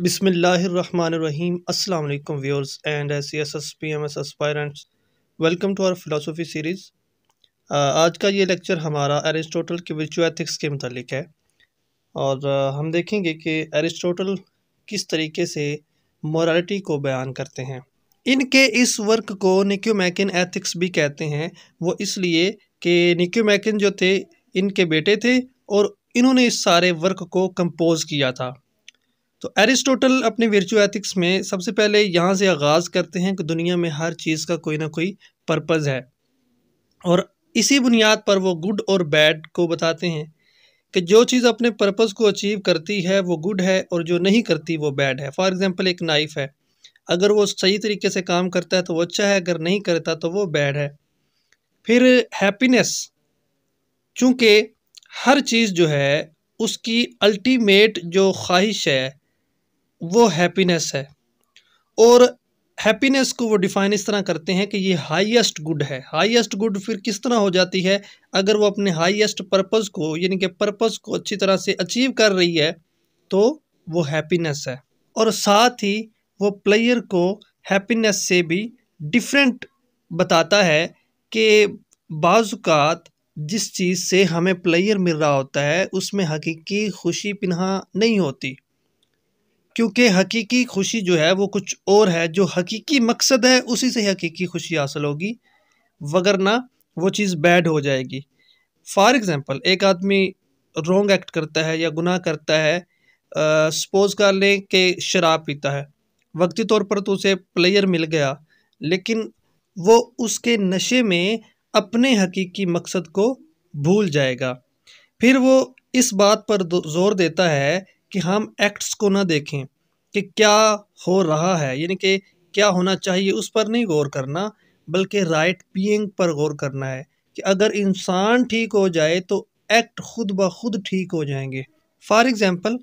and S C S S P M S aspirants welcome to our philosophy series आज का ये lecture हमारा Aristotle के virtual ethics के मतलब है और हम देखेंगे कि एरिस्टोटल किस तरीके से मोरालिटी को बयान करते हैं इनके इस वर्क को निक्योमैकिन एथिक्स भी कहते हैं वो इसलिए कि निक्योमैकिन जो थे इनके बेटे थे और इन्होंने इस सारे वर्क को कंपोज किया था तो एरिस्टोटल अपने वर्चू एथिक्स में सबसे पहले यहाँ से आगाज़ करते हैं कि दुनिया में हर चीज़ का कोई ना कोई पर्पज़ है और इसी बुनियाद पर वो गुड और बैड को बताते हैं कि जो चीज़ अपने पर्पज़ को अचीव करती है वो गुड है और जो नहीं करती वो बैड है फॉर एग्ज़ाम्पल एक नाइफ़ है अगर वो सही तरीके से काम करता है तो वो अच्छा है अगर नहीं करता तो वो बैड है फिर हैप्पीनेस चूँकि हर चीज़ जो है उसकी अल्टीमेट जो ख्वाहिश है वो हैप्पीनेस है और हैप्पीनेस को वो डिफाइन इस तरह करते हैं कि ये हाईएस्ट गुड है हाईएस्ट गुड फिर किस तरह हो जाती है अगर वो अपने हाईएस्ट पर्पस को यानी कि पर्पस को अच्छी तरह से अचीव कर रही है तो वो हैप्पीनेस है और साथ ही वो प्लेयर को हैप्पीनेस से भी डिफरेंट बताता है कि बाज़ात जिस चीज़ से हमें प्लेयर मिल रहा होता है उसमें हकीकी खुशी पिनहा नहीं होती क्योंकि हकीकी खुशी जो है वो कुछ और है जो हकीकी मकसद है उसी से हकीकी खुशी हासिल होगी वगरना वो चीज़ बैड हो जाएगी फॉर एग्ज़ाम्पल एक आदमी रोंग एक्ट करता है या गुनाह करता है सपोज़ कर लें कि शराब पीता है वक्ती तौर पर तो उसे प्लेयर मिल गया लेकिन वो उसके नशे में अपने हकीकी मकसद को भूल जाएगा फिर वो इस बात पर जोर देता है कि हम एक्ट्स को ना देखें कि क्या हो रहा है यानी कि क्या होना चाहिए उस पर नहीं गौर करना बल्कि राइट बीइंग पर गौर करना है कि अगर इंसान ठीक हो जाए तो एक्ट खुद ब खुद ठीक हो जाएंगे फॉर एग्ज़ाम्पल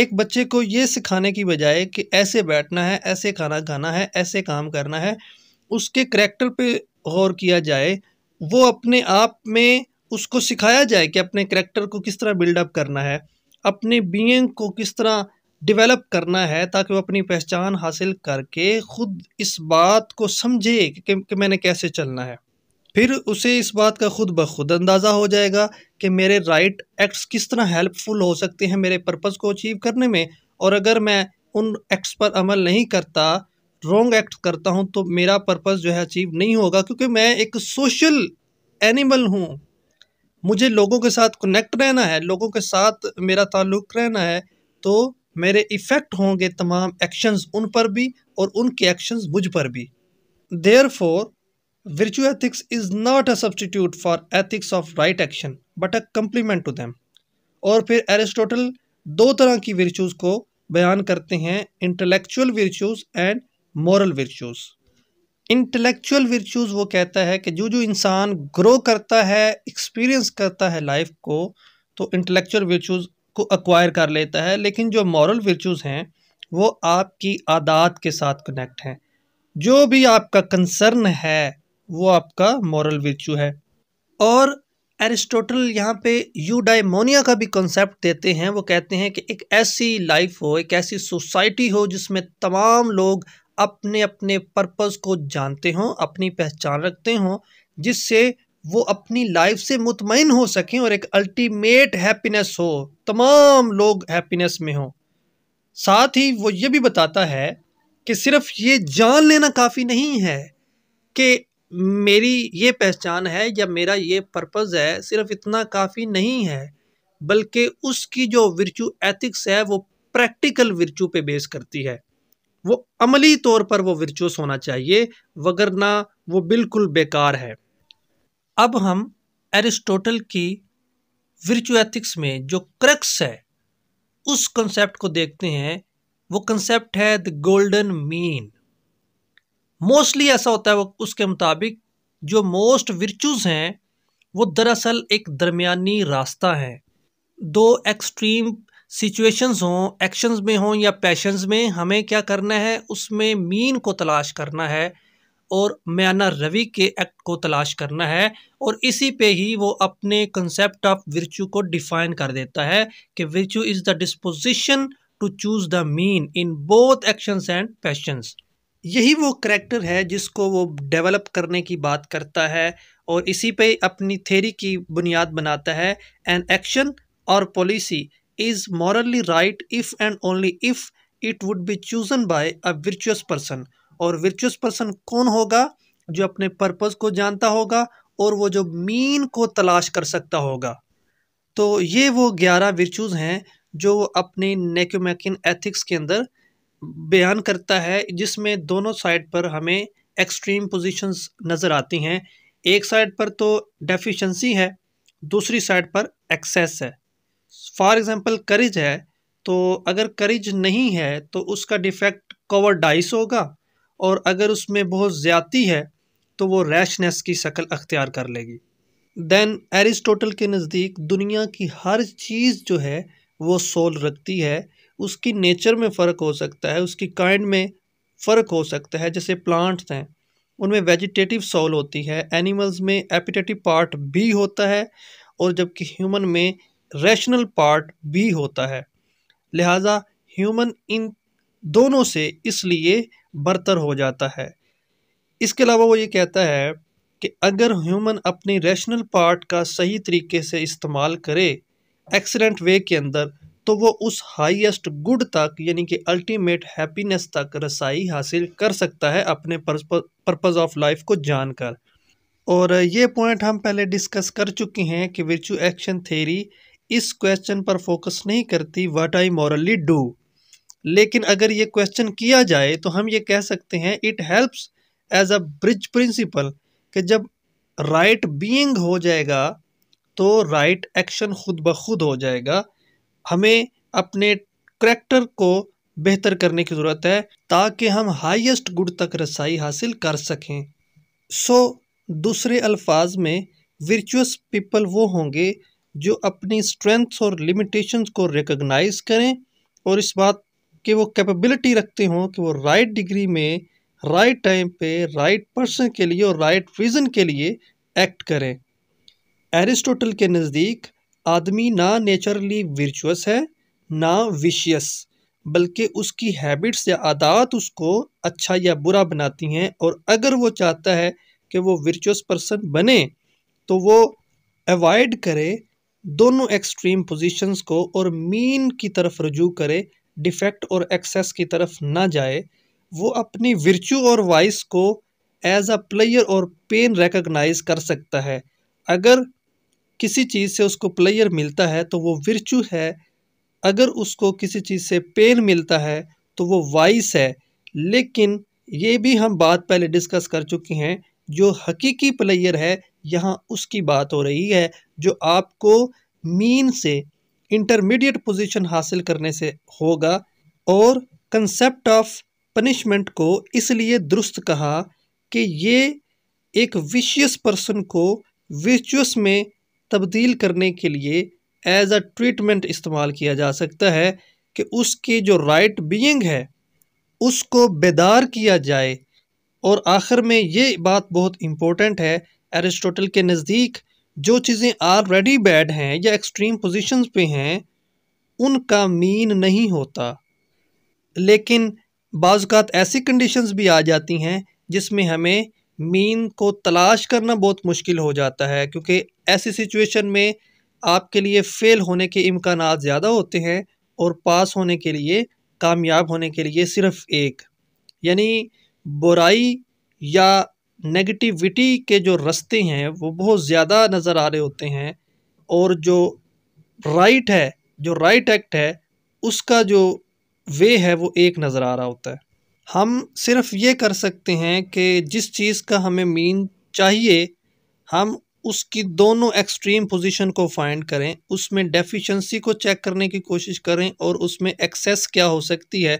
एक बच्चे को ये सिखाने की बजाय कि ऐसे बैठना है ऐसे खाना खाना है ऐसे काम करना है उसके करेक्टर पर गौर किया जाए वो अपने आप में उसको सिखाया जाए कि अपने करेक्टर को किस तरह बिल्डअप करना है अपने बीइंग को किस तरह डेवलप करना है ताकि वो अपनी पहचान हासिल करके खुद इस बात को समझे कि, कि मैंने कैसे चलना है फिर उसे इस बात का खुद ब खुद अंदाज़ा हो जाएगा कि मेरे राइट एक्ट्स किस तरह हेल्पफुल हो सकते हैं मेरे पर्पज़ को अचीव करने में और अगर मैं उन एक्ट्स पर अमल नहीं करता रॉन्ग एक्ट करता हूँ तो मेरा पर्पज़ जो है अचीव नहीं होगा क्योंकि मैं एक सोशल एनिमल हूँ मुझे लोगों के साथ कनेक्ट रहना है लोगों के साथ मेरा ताल्लुक़ रहना है तो मेरे इफ़ेक्ट होंगे तमाम एक्शंस उन पर भी और उनके एक्शंस मुझ पर भी therefore virtue ethics is not a substitute for ethics of right action but a complement to them और फिर एरिस्टोटल दो तरह की virtues को बयान करते हैं intellectual virtues and moral virtues intellectual virtues वो कहता है कि जो जो इंसान ग्रो करता है एक्सपीरियंस करता है लाइफ को तो इंटेलेक्चुअल वर्चूज़ को अक्वायर कर लेता है लेकिन जो मॉरल वर्चूज़ हैं वो आपकी आदात के साथ कनेक्ट हैं जो भी आपका कंसर्न है वो आपका मॉरल वर्चू है और एरिस्टोटल यहाँ पे यूडाइमोनिया का भी कॉन्सेप्ट देते हैं वो कहते हैं कि एक ऐसी लाइफ हो एक ऐसी सोसाइटी हो जिसमें तमाम लोग अपने अपने पर्पस को जानते हों अपनी पहचान रखते हों जिससे वो अपनी लाइफ से मुतमिन हो सकें और एक अल्टीमेट हैप्पीनेस हो तमाम लोग हैप्पीनेस में हों साथ ही वो ये भी बताता है कि सिर्फ ये जान लेना काफ़ी नहीं है कि मेरी ये पहचान है या मेरा ये पर्पज़ है सिर्फ इतना काफ़ी नहीं है बल्कि उसकी जो वर्चू एथिक्स है वो प्रैक्टिकल वर्चू पे बेस करती है वो अमली तौर पर वो वर्चुअस होना चाहिए वगरना वो बिल्कुल बेकार है अब हम एरिस्टोटल की वर्चू एथिक्स में जो क्रक्स है उस कंसेप्ट को देखते हैं वो कंसेप्ट है द गोल्डन मीन मोस्टली ऐसा होता है वो उसके मुताबिक जो मोस्ट वर्चुज हैं वो दरअसल एक दरमिया रास्ता है दो एक्सट्रीम सिचुएशंस हों एक्शंस में हों या पैशंस में हमें क्या करना है उसमें मीन को तलाश करना है और म्याना रवि के एक्ट को तलाश करना है और इसी पे ही वो अपने कंसेप्ट ऑफ विरचू को डिफाइन कर देता है कि virtue is the disposition to choose the mean in both actions and passions यही वो करैक्टर है जिसको वो डेवलप करने की बात करता है और इसी पे अपनी थेरी की बुनियाद बनाता है एन एक्शन और policy is morally right if and only if it would be chosen by a virtuous person और virtuous person कौन होगा जो अपने purpose को जानता होगा और वो जो mean को तलाश कर सकता होगा तो ये वो ग्यारह virtues हैं जो अपने नेक्योमैकिन एथिक्स के अंदर बयान करता है जिसमें दोनों साइड पर हमें एक्सट्रीम पोजीशंस नज़र आती हैं एक साइड पर तो डेफिशिएंसी है दूसरी साइड पर एक्सेस है फॉर एग्ज़ाम्पल करिज है तो अगर करिज नहीं है तो उसका डिफेक्ट कवर डाइस होगा और अगर उसमें बहुत ज़्यादा है तो वो रैशनेस की शक्ल अख्तियार कर लेगी दैन एरिस्टोटल के नज़दीक दुनिया की हर चीज़ जो है वो सोल रखती है उसकी नेचर में फ़र्क हो सकता है उसकी काइंड में फ़र्क हो सकता है जैसे प्लांट्स हैं उनमें वेजिटेटिव सोल होती है एनिमल्स में एपिटेटिव पार्ट भी होता है और जबकि ह्यूमन में रैशनल पार्ट भी होता है लिहाजा ह्यूमन इन दोनों से इसलिए बरतर हो जाता है इसके अलावा वो ये कहता है कि अगर ह्यूमन अपनी रैशनल पार्ट का सही तरीके से इस्तेमाल करे एक्सीडेंट वे के अंदर तो वो उस हाईएस्ट गुड तक यानी कि अल्टीमेट हैप्पीनेस तक रसाई हासिल कर सकता है अपने पर्पज़ ऑफ लाइफ को जानकर और ये पॉइंट हम पहले डिस्कस कर चुके हैं कि वर्चू एक्शन थेरी इस क्वेश्चन पर फोकस नहीं करती व्हाट आई मॉरली डू लेकिन अगर ये क्वेश्चन किया जाए तो हम ये कह सकते हैं it helps as a bridge principle कि जब राइट right बीइंग हो जाएगा तो राइट right एक्शन खुद ब खुद हो जाएगा हमें अपने करेक्टर को बेहतर करने की ज़रूरत है ताकि हम हाईएस्ट गुड तक रसाई हासिल कर सकें सो so, दूसरे अल्फाज में वर्चुअस पीपल वो होंगे जो अपनी स्ट्रेंथ्स और लिमिटेशंस को रिकग्नाइज करें और इस बात के वो कैपेबिलिटी रखते हों कि वो राइट डिग्री में राइट टाइम पे राइट पर्सन के लिए और राइट रीज़न के लिए एक्ट करें एरिस्टोटल के नज़दीक आदमी ना नेचुरली वर्चुअस है ना विशियस बल्कि उसकी हैबिट्स या आदात उसको अच्छा या बुरा बनाती हैं और अगर वो चाहता है कि वो वर्चुअस पर्सन बने तो वो अवॉइड करे दोनों एक्सट्रीम पोजीशंस को और मीन की तरफ रजू करे डिफेक्ट और एक्सेस की तरफ ना जाए वो अपनी वर्चू और वाइस को एज अ प्लेयर और पेन रिकग्नाइज कर सकता है अगर किसी चीज़ से उसको प्लेयर मिलता है तो वो वर्चू है अगर उसको किसी चीज़ से पेन मिलता है तो वो वाइस है लेकिन ये भी हम बात पहले डिस्कस कर चुके हैं जो हकीकी प्लेयर है यहाँ उसकी बात हो रही है जो आपको मीन से इंटरमीडिएट पोजीशन हासिल करने से होगा और कंसेप्ट ऑफ पनिशमेंट को इसलिए दुरुस्त कहा कि ये एक विशियस पर्सन को विचुअस में तब्दील करने के लिए एज अ ट्रीटमेंट इस्तेमाल किया जा सकता है कि उसके जो राइट बीइंग है उसको बेदार किया जाए और आखिर में ये बात बहुत इम्पोर्टेंट है एरिस्टोटल के नज़दीक जो चीज़ें ऑलरेडी बैड हैं या एक्सट्रीम पोजीशंस पे हैं उनका मीन नहीं होता लेकिन बाज़ात ऐसी कंडीशंस भी आ जाती हैं जिसमें हमें मीन को तलाश करना बहुत मुश्किल हो जाता है क्योंकि ऐसी सिचुएशन में आपके लिए फ़ेल होने के इम्कान ज़्यादा होते हैं और पास होने के लिए कामयाब होने के लिए सिर्फ़ एक यानी बुराई या नेगेटिविटी के जो रस्ते हैं वो बहुत ज़्यादा नज़र आ रहे होते हैं और जो राइट है जो राइट एक्ट है उसका जो वे है वो एक नज़र आ रहा होता है हम सिर्फ ये कर सकते हैं कि जिस चीज़ का हमें मीन चाहिए हम उसकी दोनों एक्सट्रीम पोजीशन को फाइंड करें उसमें डेफिशिएंसी को चेक करने की कोशिश करें और उसमें एक्सेस क्या हो सकती है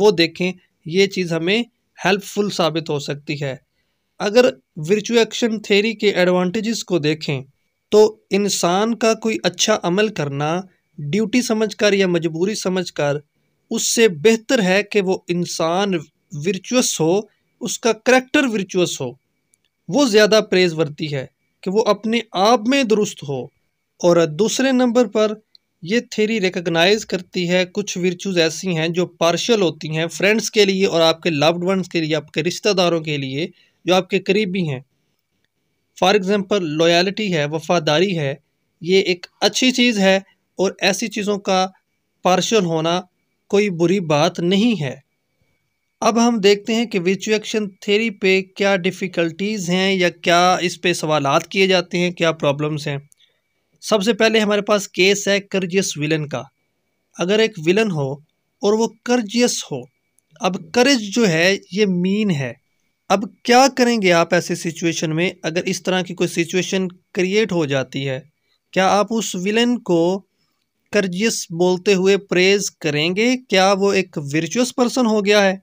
वो देखें ये चीज़ हमें हेल्पफुल साबित हो सकती है अगर वर्चुएक्शन थेरी के एडवांटेजेस को देखें तो इंसान का कोई अच्छा अमल करना ड्यूटी समझकर या मजबूरी समझकर उससे बेहतर है कि वो इंसान वर्चुअस हो उसका करेक्टर वर्चुअस हो वो ज़्यादा प्रेजवर्ती है कि वो अपने आप में दुरुस्त हो और दूसरे नंबर पर ये थेरी रिकगनाइज़ करती है कुछ वर्चूज़ ऐसी हैं जो पार्शल होती हैं फ्रेंड्स के लिए और आपके लव्ड वंस के लिए आपके रिश्तेदारों के लिए जो आपके करीबी हैं फॉर एग्ज़ाम्पल लॉयलिटी है वफादारी है ये एक अच्छी चीज़ है और ऐसी चीज़ों का पार्शल होना कोई बुरी बात नहीं है अब हम देखते हैं कि विचुएक्शन थेरी पे क्या डिफ़िकल्टीज़ हैं या क्या इस पे सवाल किए जाते हैं क्या प्रॉब्लम्स हैं सबसे पहले हमारे पास केस है करजियस विलन का अगर एक विलन हो और वो करजियस हो अब करज जो है ये मीन है अब क्या करेंगे आप ऐसे सिचुएशन में अगर इस तरह की कोई सिचुएशन क्रिएट हो जाती है क्या आप उस विलन को करजियस बोलते हुए प्रेज करेंगे क्या वो एक वर्चुअस पर्सन हो गया है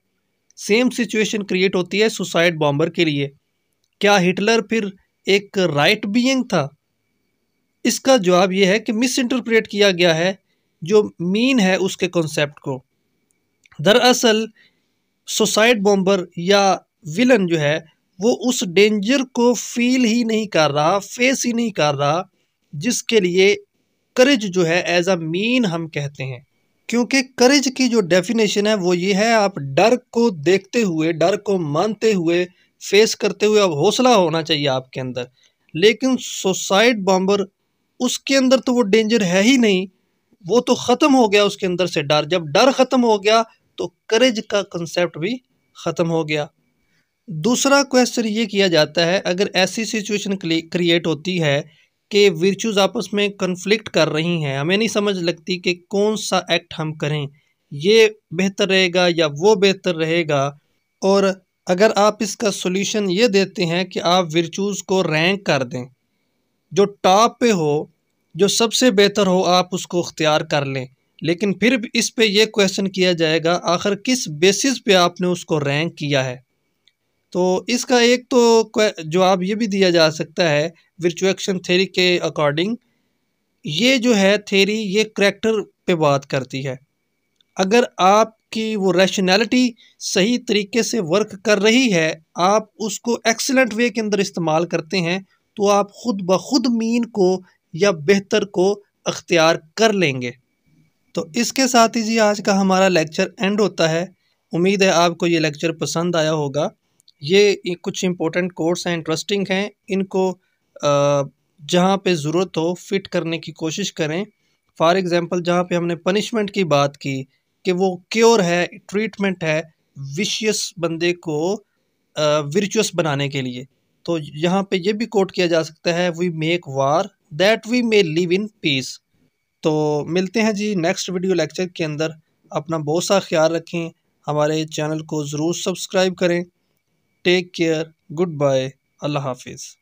सेम सिचुएशन क्रिएट होती है सुसाइड बॉम्बर के लिए क्या हिटलर फिर एक राइट बीइंग था इसका जवाब यह है कि मिस इंटरप्रेट किया गया है जो मीन है उसके कॉन्सेप्ट को दरअसल सुसाइड बॉम्बर या विलन जो है वो उस डेंजर को फील ही नहीं कर रहा फेस ही नहीं कर रहा जिसके लिए करेज जो है एज अ मीन हम कहते हैं क्योंकि करेज की जो डेफिनेशन है वो ये है आप डर को देखते हुए डर को मानते हुए फेस करते हुए अब हौसला होना चाहिए आपके अंदर लेकिन सुसाइड बॉम्बर उसके अंदर तो वो डेंजर है ही नहीं वो तो ख़त्म हो गया उसके अंदर से डर जब डर ख़त्म हो गया तो करेज का कंसेप्ट भी ख़त्म हो गया दूसरा क्वेश्चन ये किया जाता है अगर ऐसी सिचुएशन क्रिएट होती है कि वर्चूज़ आपस में कन्फ्लिक्ट कर रही हैं हमें नहीं समझ लगती कि कौन सा एक्ट हम करें ये बेहतर रहेगा या वो बेहतर रहेगा और अगर आप इसका सोल्यूशन ये देते हैं कि आप वर्चूज़ को रैंक कर दें जो टॉप पे हो जो सबसे बेहतर हो आप उसको अख्तियार कर लें लेकिन फिर भी इस पे ये क्वेश्चन किया जाएगा आखिर किस बेसिस पे आपने उसको रैंक किया है तो इसका एक तो जवाब ये भी दिया जा सकता है वर्चुएक्शन थेरी के अकॉर्डिंग ये जो है थेरी ये करेक्टर पे बात करती है अगर आपकी वो रैशनैलिटी सही तरीके से वर्क कर रही है आप उसको एक्सलेंट वे के अंदर इस्तेमाल करते हैं तो आप ख़ुद ब खुद मीन को या बेहतर को अख्तियार कर लेंगे तो इसके साथ ही जी आज का हमारा लेक्चर एंड होता है उम्मीद है आपको ये लेक्चर पसंद आया होगा ये कुछ इम्पोर्टेंट कोर्स हैं इंटरेस्टिंग हैं इनको जहाँ पे ज़रूरत हो फिट करने की कोशिश करें फॉर एग्ज़ाम्पल जहाँ पे हमने पनिशमेंट की बात की कि वो क्योर है ट्रीटमेंट है विशियस बंदे को वर्चुअस बनाने के लिए तो यहाँ पे ये भी कोट किया जा सकता है we make war that we may live in peace तो मिलते हैं जी नेक्स्ट वीडियो लेक्चर के अंदर अपना बहुत सा ख्याल रखें हमारे चैनल को ज़रूर सब्सक्राइब करें टेक केयर गुड बाय अल्लाह हाफिज़